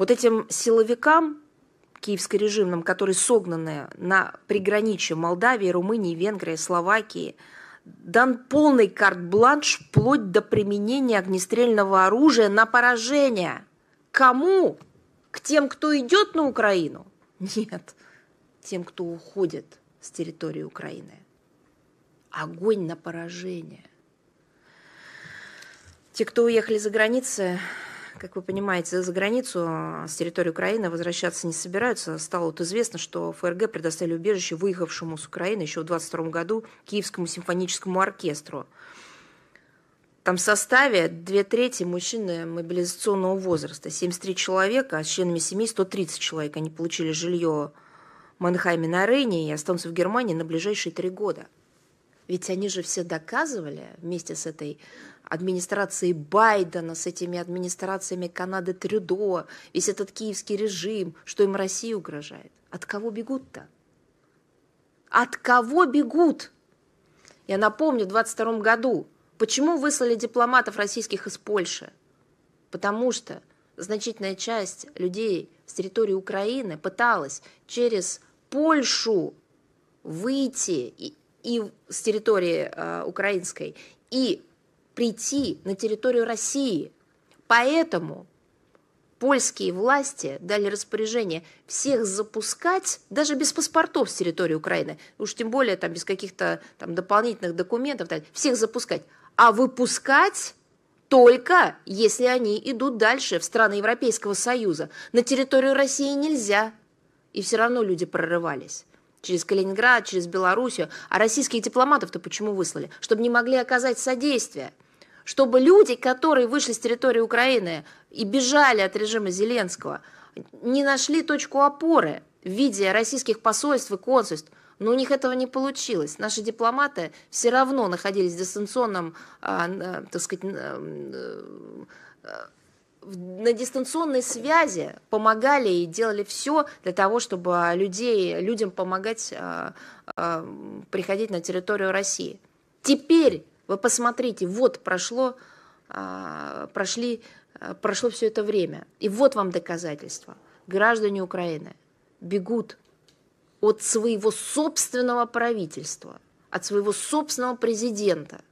вот этим силовикам, киевско-режимным, которые согнаны на приграничье Молдавии, Румынии, Венгрии, Словакии, дан полный карт-бланш вплоть до применения огнестрельного оружия на поражение. Кому? К тем, кто идет на Украину? Нет, тем, кто уходит с территории Украины. Огонь на поражение. Те, кто уехали за границу. Как вы понимаете, за границу а, с территории Украины возвращаться не собираются. Стало вот известно, что ФРГ предоставили убежище выехавшему с Украины еще в 22 году Киевскому симфоническому оркестру. Там в составе две трети мужчины э, мобилизационного возраста, 73 человека, а с членами семей 130 человек. Они получили жилье в Манхайме на Рейне и останутся в Германии на ближайшие три года – ведь они же все доказывали вместе с этой администрацией Байдена, с этими администрациями Канады Трюдо, весь этот киевский режим, что им Россия угрожает. От кого бегут-то? От кого бегут? Я напомню, в 22 году почему выслали дипломатов российских из Польши? Потому что значительная часть людей с территории Украины пыталась через Польшу выйти и и с территории э, украинской, и прийти на территорию России. Поэтому польские власти дали распоряжение всех запускать, даже без паспортов с территории Украины, уж тем более там без каких-то там дополнительных документов, всех запускать, а выпускать только если они идут дальше в страны Европейского Союза. На территорию России нельзя. И все равно люди прорывались через Калининград, через Белоруссию. А российских дипломатов-то почему выслали? Чтобы не могли оказать содействие. Чтобы люди, которые вышли с территории Украины и бежали от режима Зеленского, не нашли точку опоры в виде российских посольств и консульств. Но у них этого не получилось. Наши дипломаты все равно находились в дистанционном, а, э, так сказать, э, э, на дистанционной связи помогали и делали все для того, чтобы а, людей, людям помогать э, э, приходить на территорию России. Теперь вы посмотрите, вот прошло, э, прошли, э, прошло все это время, и вот вам доказательства. Граждане Украины бегут от своего собственного правительства, от своего собственного президента –